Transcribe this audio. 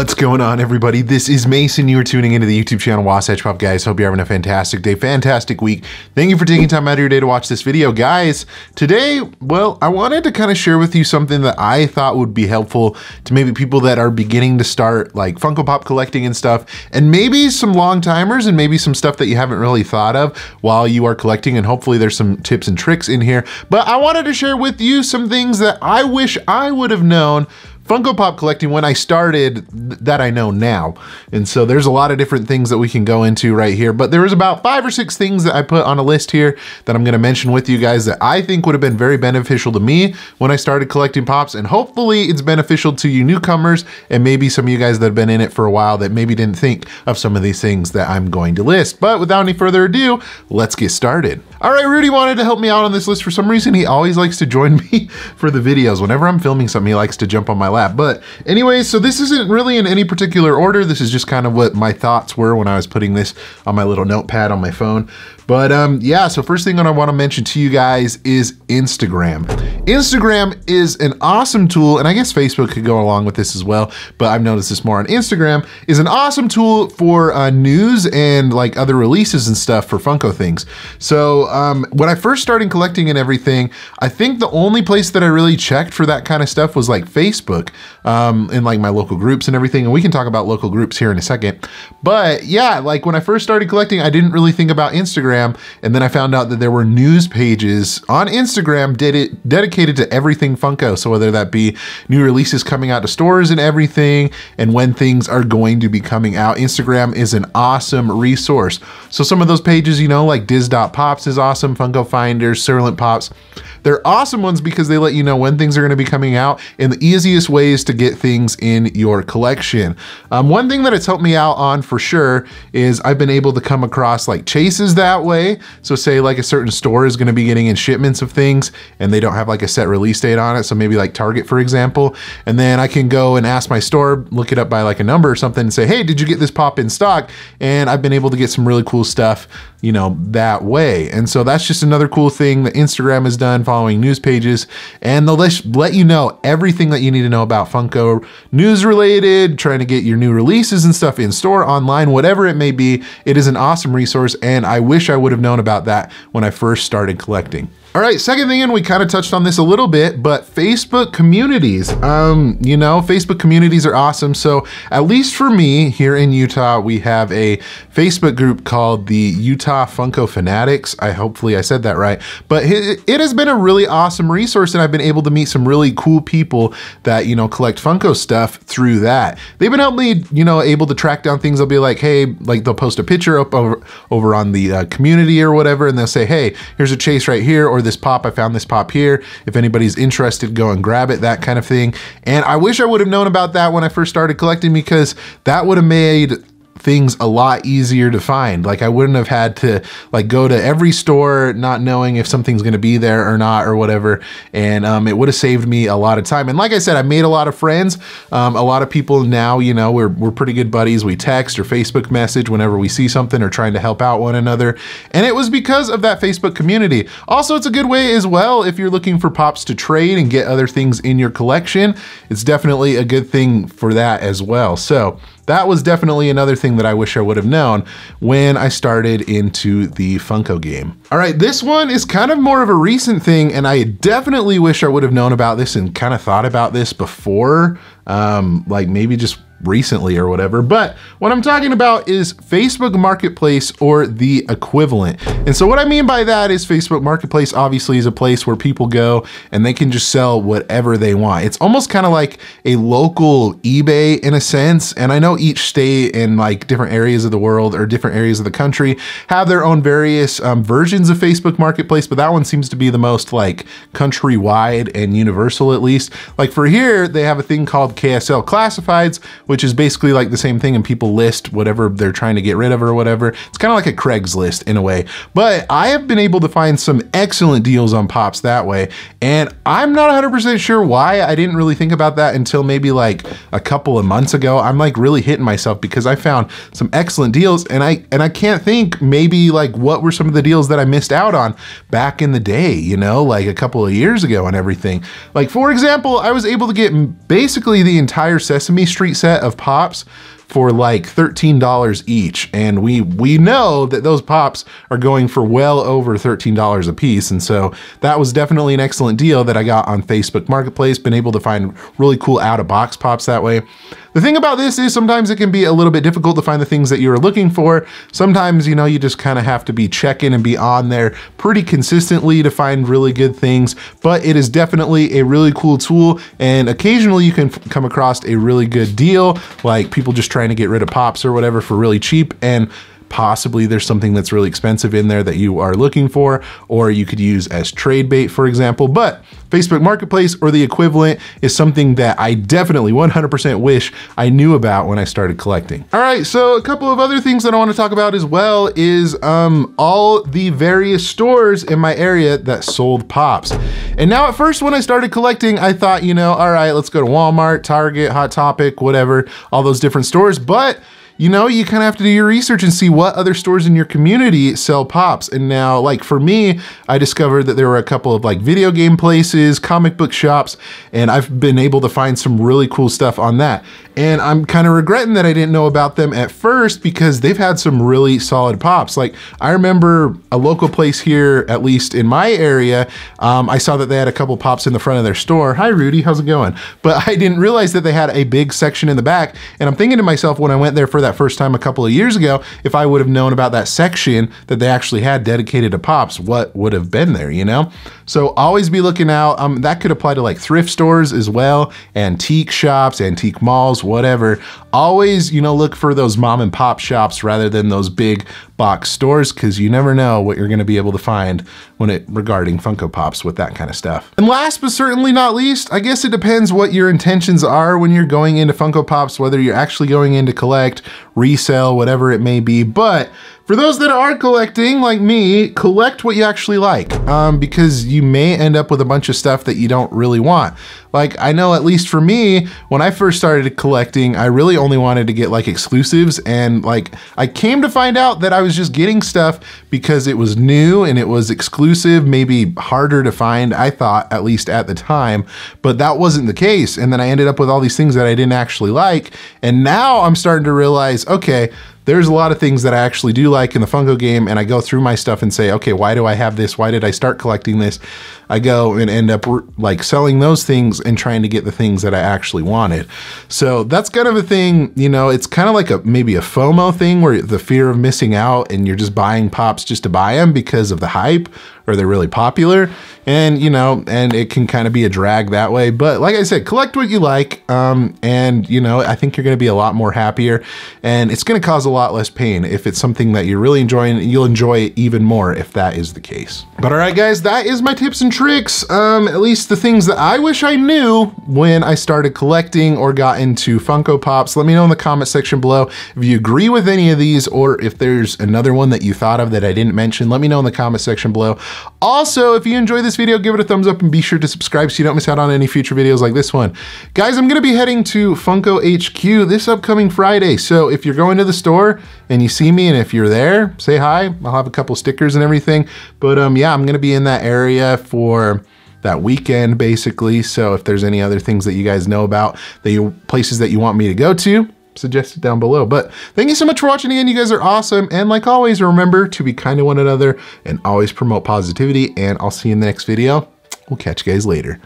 What's going on, everybody? This is Mason. You are tuning into the YouTube channel Wasatch Pop, guys. Hope you're having a fantastic day, fantastic week. Thank you for taking time out of your day to watch this video. Guys, today, well, I wanted to kind of share with you something that I thought would be helpful to maybe people that are beginning to start like Funko Pop collecting and stuff, and maybe some long timers and maybe some stuff that you haven't really thought of while you are collecting. And hopefully, there's some tips and tricks in here. But I wanted to share with you some things that I wish I would have known Funko Pop collecting when I started, that I know now. And so there's a lot of different things that we can go into right here, but there was about five or six things that I put on a list here that I'm gonna mention with you guys that I think would have been very beneficial to me when I started collecting Pops, and hopefully it's beneficial to you newcomers and maybe some of you guys that have been in it for a while that maybe didn't think of some of these things that I'm going to list. But without any further ado, let's get started. All right, Rudy wanted to help me out on this list for some reason. He always likes to join me for the videos. Whenever I'm filming something, he likes to jump on my lap but anyway, so this isn't really in any particular order. This is just kind of what my thoughts were when I was putting this on my little notepad on my phone. But um, yeah, so first thing that I wanna mention to you guys is Instagram. Instagram is an awesome tool, and I guess Facebook could go along with this as well, but I've noticed this more on Instagram, is an awesome tool for uh, news and like other releases and stuff for Funko things. So um, when I first started collecting and everything, I think the only place that I really checked for that kind of stuff was like Facebook um, in like my local groups and everything. And we can talk about local groups here in a second. But yeah, like when I first started collecting, I didn't really think about Instagram. And then I found out that there were news pages on Instagram Did it dedicated to everything Funko. So whether that be new releases coming out to stores and everything, and when things are going to be coming out, Instagram is an awesome resource. So some of those pages, you know, like Diz.Pops is awesome, Funko Finders, Surlent Pops, they're awesome ones because they let you know when things are going to be coming out. And the easiest ways to get things in your collection. Um, one thing that it's helped me out on for sure is I've been able to come across like chases that way. So say like a certain store is gonna be getting in shipments of things and they don't have like a set release date on it. So maybe like Target, for example. And then I can go and ask my store, look it up by like a number or something and say, hey, did you get this pop in stock? And I've been able to get some really cool stuff, you know, that way. And so that's just another cool thing that Instagram has done following news pages. And they'll let you know everything that you need to know know about Funko news related, trying to get your new releases and stuff in store, online, whatever it may be. It is an awesome resource, and I wish I would have known about that when I first started collecting. All right, second thing, and we kind of touched on this a little bit, but Facebook communities. Um, you know, Facebook communities are awesome. So at least for me here in Utah, we have a Facebook group called the Utah Funko Fanatics. I hopefully I said that right, but it, has been a really awesome resource, and I've been able to meet some really cool people that you know collect Funko stuff through that. They've been helping me, you know, able to track down things. They'll be like, hey, like they'll post a picture up over over on the uh, community or whatever, and they'll say, hey, here's a chase right here, or or this pop, I found this pop here. If anybody's interested, go and grab it, that kind of thing. And I wish I would have known about that when I first started collecting because that would have made things a lot easier to find. Like I wouldn't have had to like go to every store not knowing if something's going to be there or not or whatever. And um, it would have saved me a lot of time. And like I said, I made a lot of friends. Um, a lot of people now, you know, we're, we're pretty good buddies. We text or Facebook message whenever we see something or trying to help out one another. And it was because of that Facebook community. Also, it's a good way as well if you're looking for pops to trade and get other things in your collection. It's definitely a good thing for that as well. So that was definitely another thing that I wish I would have known when I started into the Funko game. All right, this one is kind of more of a recent thing and I definitely wish I would have known about this and kind of thought about this before, um, like maybe just recently or whatever. But what I'm talking about is Facebook Marketplace or the equivalent. And so what I mean by that is Facebook Marketplace obviously is a place where people go and they can just sell whatever they want. It's almost kind of like a local eBay in a sense. And I know each state and like different areas of the world or different areas of the country have their own various um, versions of Facebook Marketplace, but that one seems to be the most like countrywide and universal at least. Like for here, they have a thing called KSL Classifieds, which is basically like the same thing and people list whatever they're trying to get rid of or whatever. It's kind of like a Craigslist in a way, but I have been able to find some excellent deals on Pops that way. And I'm not 100% sure why I didn't really think about that until maybe like a couple of months ago. I'm like really hitting myself because I found some excellent deals and I, and I can't think maybe like what were some of the deals that I missed out on back in the day, you know, like a couple of years ago and everything. Like for example, I was able to get basically the entire Sesame Street set set of pops for like $13 each. And we, we know that those pops are going for well over $13 a piece. And so that was definitely an excellent deal that I got on Facebook Marketplace, been able to find really cool out of box pops that way. The thing about this is sometimes it can be a little bit difficult to find the things that you're looking for. Sometimes, you know, you just kind of have to be checking and be on there pretty consistently to find really good things, but it is definitely a really cool tool. And occasionally you can come across a really good deal, like people just trying trying to get rid of pops or whatever for really cheap and Possibly there's something that's really expensive in there that you are looking for, or you could use as trade bait, for example. But Facebook Marketplace or the equivalent is something that I definitely 100% wish I knew about when I started collecting. All right, so a couple of other things that I wanna talk about as well is um, all the various stores in my area that sold Pops. And now at first when I started collecting, I thought, you know, all right, let's go to Walmart, Target, Hot Topic, whatever, all those different stores. But you know, you kind of have to do your research and see what other stores in your community sell pops. And now, like for me, I discovered that there were a couple of like video game places, comic book shops, and I've been able to find some really cool stuff on that. And I'm kind of regretting that I didn't know about them at first because they've had some really solid pops. Like I remember a local place here, at least in my area, um, I saw that they had a couple pops in the front of their store. Hi, Rudy, how's it going? But I didn't realize that they had a big section in the back. And I'm thinking to myself when I went there for that that first time a couple of years ago, if I would have known about that section that they actually had dedicated to Pops, what would have been there, you know? So always be looking out. Um, that could apply to like thrift stores as well, antique shops, antique malls, whatever. Always, you know, look for those mom and pop shops rather than those big box stores because you never know what you're going to be able to find when it regarding Funko Pops with that kind of stuff. And last but certainly not least, I guess it depends what your intentions are when you're going into Funko Pops, whether you're actually going in to collect resale, whatever it may be. But for those that are collecting, like me, collect what you actually like, um, because you may end up with a bunch of stuff that you don't really want. Like, I know at least for me, when I first started collecting, I really only wanted to get like exclusives, and like, I came to find out that I was just getting stuff because it was new and it was exclusive, maybe harder to find, I thought, at least at the time, but that wasn't the case. And then I ended up with all these things that I didn't actually like, and now I'm starting to realize, okay, there's a lot of things that I actually do like in the Funko game, and I go through my stuff and say, okay, why do I have this? Why did I start collecting this? I go and end up like selling those things and trying to get the things that I actually wanted. So that's kind of a thing, you know, it's kind of like a maybe a FOMO thing where the fear of missing out and you're just buying pops just to buy them because of the hype or they're really popular and you know, and it can kind of be a drag that way. But like I said, collect what you like, um, and you know, I think you're going to be a lot more happier, and it's going to cause a lot less pain if it's something that you're really enjoying. You'll enjoy it even more if that is the case. But all right, guys, that is my tips and tricks. Um, at least the things that I wish I knew when I started collecting or got into Funko Pops. Let me know in the comment section below if you agree with any of these or if there's another one that you thought of that I didn't mention. Let me know in the comment section below. Also, if you enjoy this video, give it a thumbs up and be sure to subscribe so you don't miss out on any future videos like this one. Guys, I'm gonna be heading to Funko HQ this upcoming Friday. So if you're going to the store and you see me and if you're there, say hi. I'll have a couple stickers and everything. But um, yeah, I'm gonna be in that area for that weekend basically. So if there's any other things that you guys know about, the places that you want me to go to, suggested down below. But thank you so much for watching again. You guys are awesome. And like always, remember to be kind to one another and always promote positivity. And I'll see you in the next video. We'll catch you guys later.